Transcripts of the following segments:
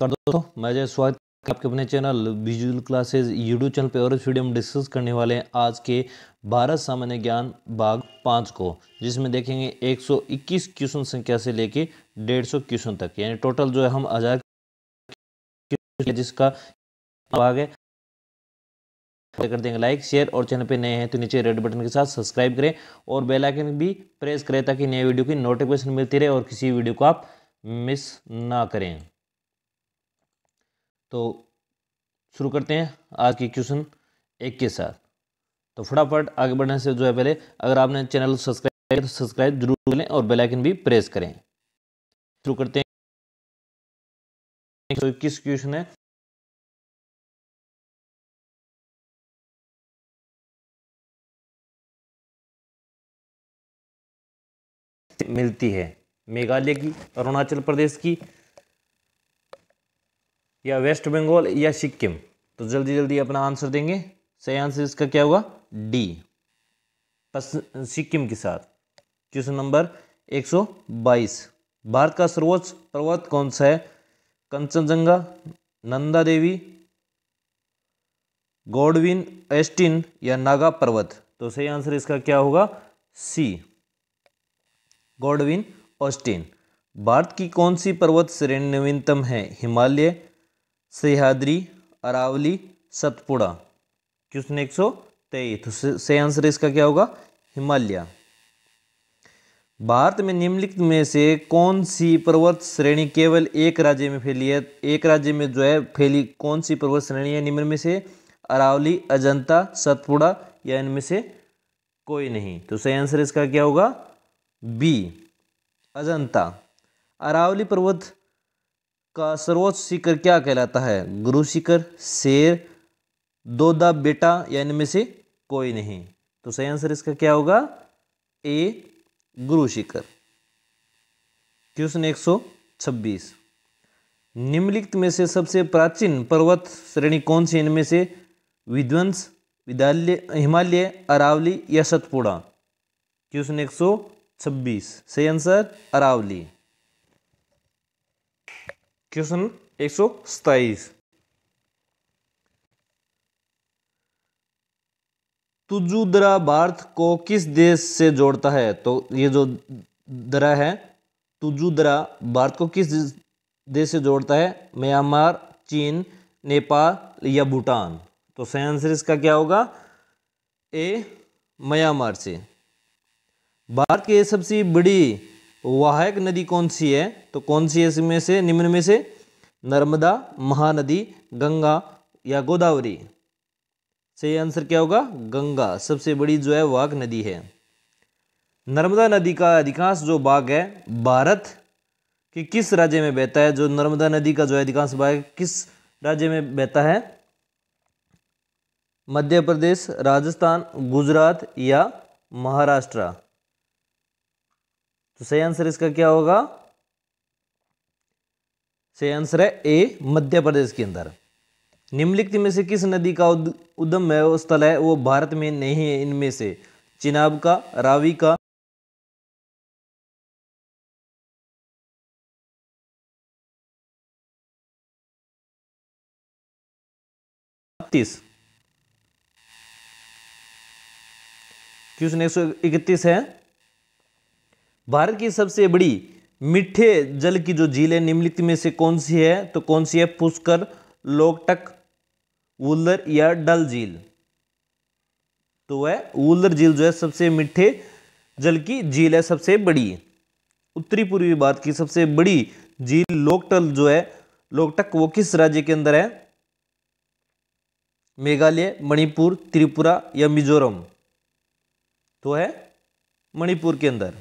कर दोस्तों मैं जय स्वागत आपके अपने channel Visual Classes YouTube channel पे और इस वीडियो में डिस्कस करने वाले हैं आज के भारत सामान्य ज्ञान भाग पाँच को जिसमें देखेंगे 121 क्वेश्चन संख्या से लेके 150 क्वेश्चन तक यानी टोटल जो है हम हजार जिसका भाग है कर देंगे लाइक शेयर और चैनल पे नए हैं तो नीचे रेड बटन के साथ सब्सक्राइब करें और बेल आइकन भी प्रेस करें ताकि नए वीडियो की नोटिफिकेशन मिलती रहे और किसी वीडियो को आप मिस ना करें तो शुरू करते हैं आज के क्वेश्चन एक के साथ तो फटाफट आगे बढ़ने से जो है पहले अगर आपने चैनल सब्सक्राइब किया तो सब्सक्राइब जरूर करें और बेल आइकन भी प्रेस करें शुरू करते हैं एक तो इक्कीस क्वेश्चन है मिलती है मेघालय की अरुणाचल प्रदेश की या वेस्ट बंगाल या सिक्किम तो जल्दी जल्दी अपना आंसर देंगे सही आंसर इसका क्या हुआ डी सिक्किम के साथ क्वेश्चन नंबर 122 भारत का सर्वोच्च पर्वत कौन सा है कंचनजंगा नंदा देवी गोडविन एस्टिन या नागा पर्वत तो सही आंसर इसका क्या होगा सी गोडविन ऑस्टिन भारत की कौन सी पर्वत श्रेणी नवीनतम है हिमालय सिहादरी अरावली सतपुड़ा क्वेश्चन एक सौ तेईस तो सही आंसर इसका क्या होगा हिमालय भारत में निम्नलिखित में से कौन सी पर्वत श्रेणी केवल एक राज्य में फैली है एक राज्य में जो है फैली कौन सी पर्वत श्रेणी है निम्न में से अरावली अजंता सतपुड़ा या इनमें से कोई नहीं तो सही आंसर इसका क्या होगा बी अजंता अरावली पर्वत का सर्वोच्च शिखर क्या कहलाता है गुरु शिखर शेर दो दा बेटा या इनमें से कोई नहीं तो सही आंसर इसका क्या होगा ए गुरु शिखर क्वेश्चन एक सौ छब्बीस निम्नलिखित में से सबसे प्राचीन पर्वत श्रेणी कौन सी इनमें से विध्वंस विद्यालय हिमालय अरावली या सतपुड़ा क्वेश्चन एक सौ छब्बीस सही आंसर अरावली क्वेश्चन एक सौ सताइस तुजू दरा भारत को किस देश से जोड़ता है तो ये जो दरा है तुजू दरा भारत को किस देश से जोड़ता है म्यांमार चीन नेपाल या भूटान तो सही आंसर इसका क्या होगा ए म्यांमार से भारत की सबसे बड़ी वाहक नदी कौन सी है तो कौन सी है इसमें से निम्न में से नर्मदा महानदी गंगा या गोदावरी सही आंसर क्या होगा गंगा सबसे बड़ी जो है वाहक नदी है नर्मदा नदी का अधिकांश जो भाग है भारत कि किस राज्य में बहता है जो नर्मदा नदी का जो है अधिकांश भाग किस राज्य में बहता है मध्य प्रदेश राजस्थान गुजरात या महाराष्ट्र तो सही आंसर इसका क्या होगा सही आंसर है ए मध्य प्रदेश के अंदर निम्नलिखित में से किस नदी का उद्यम उद्गम है वो स्थल है वो भारत में नहीं है इनमें से चिनाब का रावी का क्वेश्चन एक सौ इकतीस है भारत की सबसे बड़ी मीठे जल की जो झील है निम्नलिखित में से कौन सी है तो कौन सी है पुष्कर लोकटक उल्लर या डल झील तो वह उल्लर झील जो है सबसे मीठे जल की झील है सबसे बड़ी उत्तरी पूर्वी भारत की सबसे बड़ी झील लोकटल जो है लोकटक वो किस राज्य के अंदर है मेघालय मणिपुर त्रिपुरा या मिजोरम तो है मणिपुर के अंदर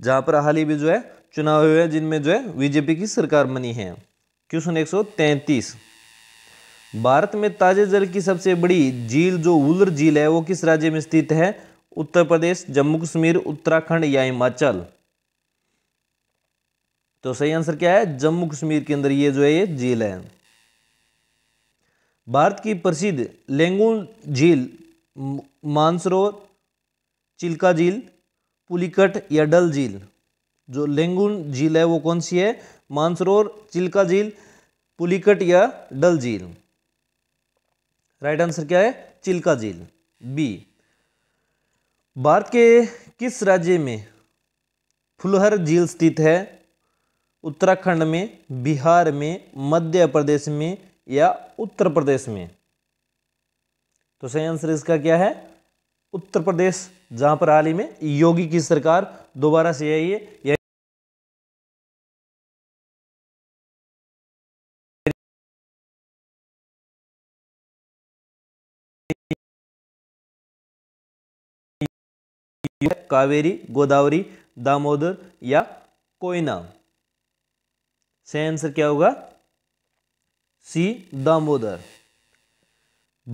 जहां पर हाल ही में जो है चुनाव हुए हैं जिनमें जो है बीजेपी की सरकार बनी है क्वेश्चन एक सौ भारत में ताजे जल की सबसे बड़ी झील जो उलर झील है वो किस राज्य में स्थित है उत्तर प्रदेश जम्मू कश्मीर उत्तराखंड या हिमाचल तो सही आंसर क्या है जम्मू कश्मीर के अंदर ये जो है ये झील है भारत की प्रसिद्ध लेंगू झील मानसरोवर चिल्का झील पुलिकट या डल झील जो लेंगुन झील है वो कौन सी है मानसरोवर चिल्का झील पुलिकट या डल झील राइट आंसर क्या है चिल्का झील बी भारत के किस राज्य में फुलहर झील स्थित है उत्तराखंड में बिहार में मध्य प्रदेश में या उत्तर प्रदेश में तो सही आंसर इसका क्या है उत्तर प्रदेश जहां पर हाल ही में योगी की सरकार दोबारा से आई है कावेरी गोदावरी दामोदर या कोयना से आंसर क्या होगा सी दामोदर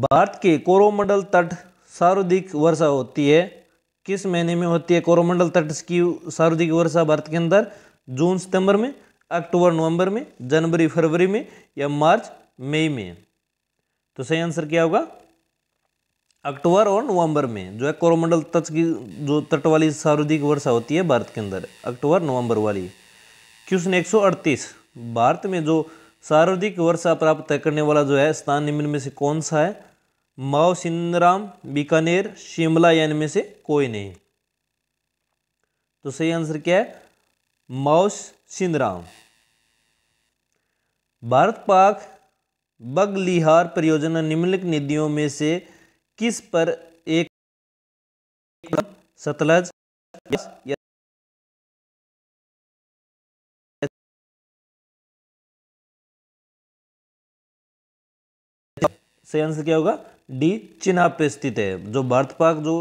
भारत के कोरोमंडल तट सार्वधिक वर्षा होती है किस महीने में होती है कोरोमंडल तट की सार्वधिक वर्षा भारत के अंदर जून सितंबर में अक्टूबर नवंबर में जनवरी फरवरी में या मार्च मई में तो सही आंसर क्या होगा अक्टूबर और नवंबर में जो है कोरोमंडल तट की जो तट वाली सर्वाधिक वर्षा होती है भारत के अंदर अक्टूबर नवंबर वाली क्वेश्चन एक भारत में जो सर्वाधिक वर्षा प्राप्त करने वाला जो है स्थान निम्न में से कौन सा है माओ सिंदराम बीकानेर शिमला यानी में से कोई नहीं तो सही आंसर क्या है माओस सिंदराम भारत पाक बगलिहार परियोजना निम्नलिखित नदियों में से किस पर एक सतलज सही आंसर क्या होगा डी चिनाब पे स्थित है जो भारत पाक जो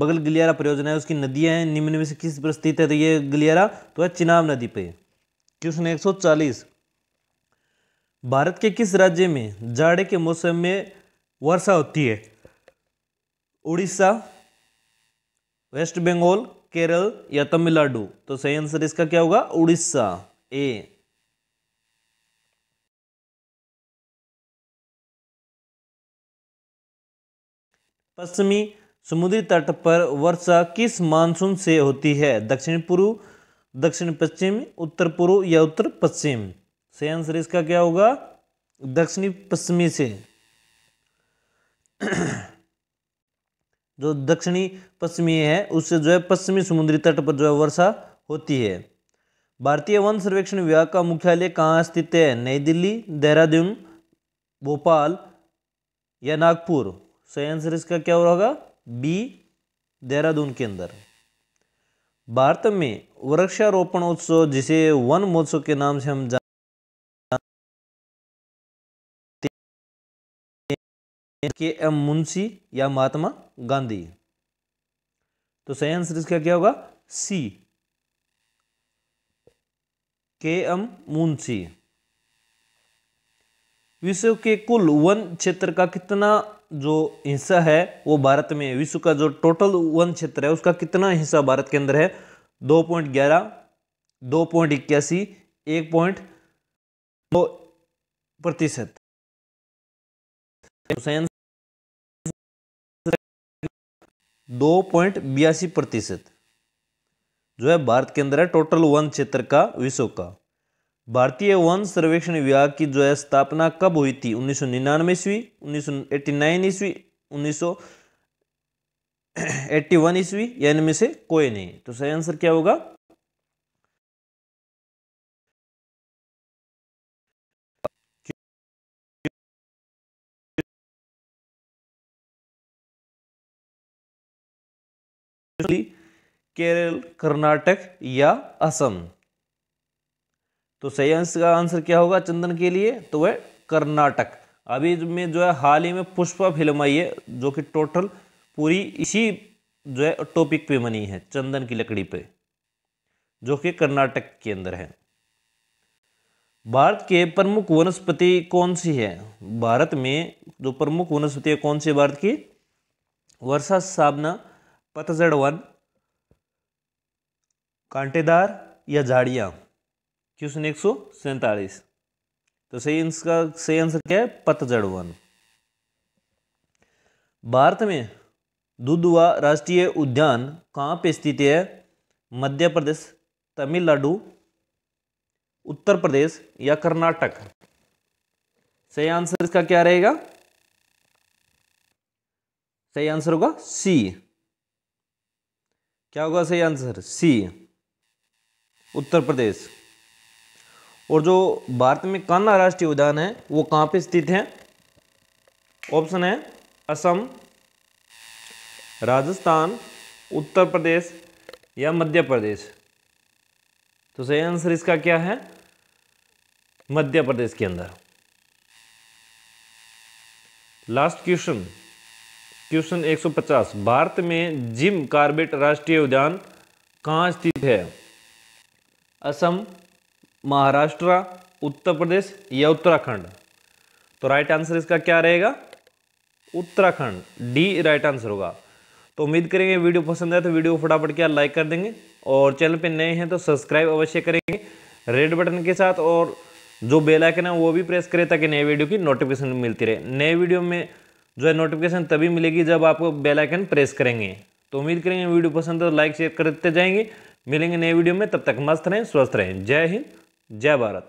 बगल गलियारा परियोजना है उसकी नदियाँ हैं निम्न में से किस पर स्थित है तो ये गलियारा तो है चिनाब नदी पे क्वेश्चन एक सौ चालीस भारत के किस राज्य में जाड़े के मौसम में वर्षा होती है उड़ीसा वेस्ट बंगाल केरल या तमिलनाडु तो सही आंसर इसका क्या होगा उड़ीसा ए पश्चिमी समुद्री तट पर वर्षा किस मानसून से होती है दक्षिण पूर्व दक्षिण पश्चिम उत्तर पूर्व या उत्तर पश्चिम सही आंसर इसका क्या होगा दक्षिणी पश्चिमी से जो दक्षिणी पश्चिमी है उससे जो है पश्चिमी समुद्री तट पर जो है वर्षा होती है भारतीय वन सर्वेक्षण विभाग का मुख्यालय कहाँ स्थित है नई दिल्ली देहरादून भोपाल या नागपुर सो आंसर इसका क्या होगा बी देहरादून के अंदर भारत में वृक्षारोपण उत्सव जिसे वन महोत्सव के नाम से हम जानते के एम मुंशी या महात्मा गांधी तो सही आंसर इसका क्या होगा सी के एम मुंशी विश्व के कुल वन क्षेत्र का कितना जो हिस्सा है वो भारत में विश्व का जो टोटल वन क्षेत्र है उसका कितना हिस्सा भारत के अंदर है दो पॉइंट ग्यारह दो पॉइंट इक्यासी एक पॉइंट दो प्रतिशत दो पॉइंट बयासी प्रतिशत जो है भारत के अंदर है टोटल वन क्षेत्र का विश्व का भारतीय वन सर्वेक्षण विभाग की जो है स्थापना कब हुई थी उन्नीस सौ निन्यानवे ईस्वी उन्नीस सौ एट्टी नाइन ईस्वी उन्नीस सौ एट्टी वन ईस्वी या इनमें से कोई नहीं तो सही आंसर क्या होगा केरल कर्नाटक या असम तो सही आंसर का आंसर क्या होगा चंदन के लिए तो वह कर्नाटक अभी में जो है हाल ही में पुष्पा फिल्म आई है जो कि टोटल पूरी इसी जो है टॉपिक पे बनी है चंदन की लकड़ी पे जो कि कर्नाटक के अंदर है भारत के प्रमुख वनस्पति कौन सी है भारत में जो प्रमुख वनस्पति है कौन सी है भारत की वर्षा साबना पतझड़ वन कांटेदार या झाड़ियाँ क्वेश्चन एक सौ सैंतालीस तो सही इसका सही आंसर क्या है पतझड़ वन भारत में दुधवा राष्ट्रीय उद्यान कहाँ पे स्थित है मध्य प्रदेश तमिलनाडु उत्तर प्रदेश या कर्नाटक सही आंसर इसका क्या रहेगा सही आंसर होगा सी क्या होगा सही आंसर सी उत्तर प्रदेश और जो भारत में कान्हा राष्ट्रीय उद्यान है वो कहाँ पे स्थित है ऑप्शन है असम राजस्थान उत्तर प्रदेश या मध्य प्रदेश तो सही आंसर इसका क्या है मध्य प्रदेश के अंदर लास्ट क्वेश्चन क्वेश्चन 150 भारत में जिम कार्बेट राष्ट्रीय उद्यान कहाँ स्थित है असम महाराष्ट्र उत्तर प्रदेश या उत्तराखंड तो राइट आंसर इसका क्या रहेगा उत्तराखंड डी राइट आंसर होगा तो उम्मीद करेंगे वीडियो पसंद आए तो वीडियो को फटाफट क्या लाइक कर देंगे और चैनल पे नए हैं तो सब्सक्राइब अवश्य करेंगे रेड बटन के साथ और जो बेल आइकन है वो भी प्रेस करें ताकि नए वीडियो की नोटिफिकेशन मिलती रहे नए वीडियो में जो है नोटिफिकेशन तभी मिलेगी जब आप बेल आइकन प्रेस करेंगे तो उम्मीद करेंगे वीडियो पसंद है तो लाइक शेयर करते जाएंगे मिलेंगे नए वीडियो में तब तक मस्त रहें स्वस्थ रहें जय हिंद जय भारत